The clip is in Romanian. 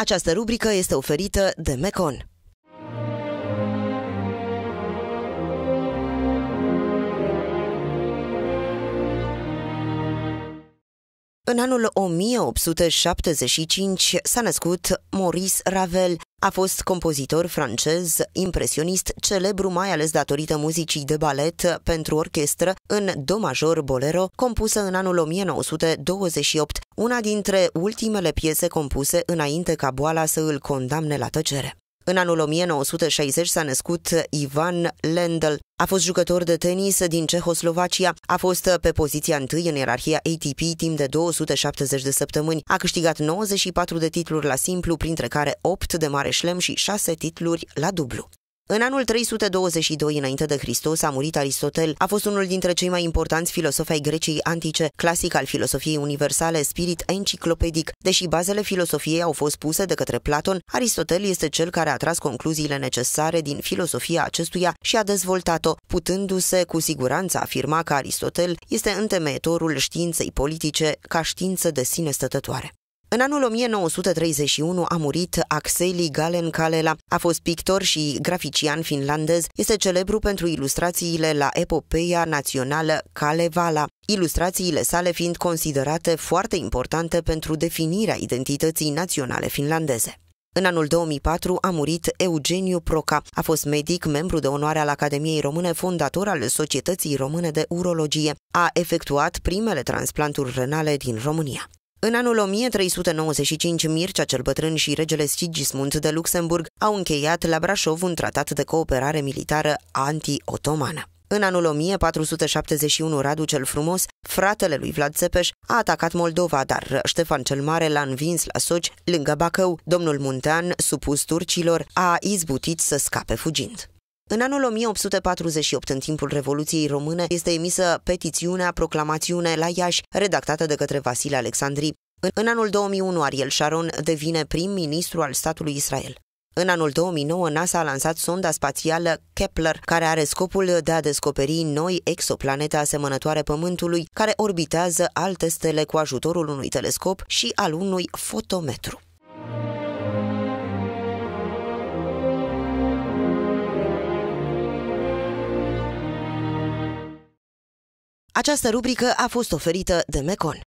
Această rubrică este oferită de Mecon. În anul 1875 s-a născut Maurice Ravel. A fost compozitor francez, impresionist, celebru mai ales datorită muzicii de balet pentru orchestră în do major bolero, compusă în anul 1928, una dintre ultimele piese compuse înainte ca boala să îl condamne la tăcere. În anul 1960 s-a născut Ivan Lendl. A fost jucător de tenis din Cehoslovacia, a fost pe poziția întâi în ierarhia ATP timp de 270 de săptămâni, a câștigat 94 de titluri la simplu, printre care 8 de mare șlem și 6 titluri la dublu. În anul 322 înainte de Hristos a murit Aristotel, a fost unul dintre cei mai importanți filosofi ai Greciei antice, clasic al filosofiei universale, spirit enciclopedic. Deși bazele filosofiei au fost puse de către Platon, Aristotel este cel care a tras concluziile necesare din filosofia acestuia și a dezvoltat-o, putându-se cu siguranță afirma că Aristotel este întemeitorul științei politice ca știință de sine stătătoare. În anul 1931 a murit Axeli Galen-Kalela. A fost pictor și grafician finlandez. Este celebru pentru ilustrațiile la epopeia națională Kalevala, ilustrațiile sale fiind considerate foarte importante pentru definirea identității naționale finlandeze. În anul 2004 a murit Eugeniu Proca. A fost medic, membru de onoare al Academiei Române, fondator al Societății Române de Urologie. A efectuat primele transplanturi renale din România. În anul 1395, Mircea cel Bătrân și regele Sigismund de Luxemburg au încheiat la Brașov un tratat de cooperare militară anti-otomană. În anul 1471, Radu cel Frumos, fratele lui Vlad Țepeș, a atacat Moldova, dar Ștefan cel Mare l-a învins la Soci, lângă Bacău. Domnul Muntean, supus turcilor, a izbutit să scape fugind. În anul 1848, în timpul Revoluției Române, este emisă petițiunea Proclamațiune la Iași, redactată de către Vasile Alexandri. În anul 2001, Ariel Sharon devine prim-ministru al statului Israel. În anul 2009, NASA a lansat sonda spațială Kepler, care are scopul de a descoperi noi exoplanete asemănătoare Pământului, care orbitează alte stele cu ajutorul unui telescop și al unui fotometru. Această rubrică a fost oferită de Mecon.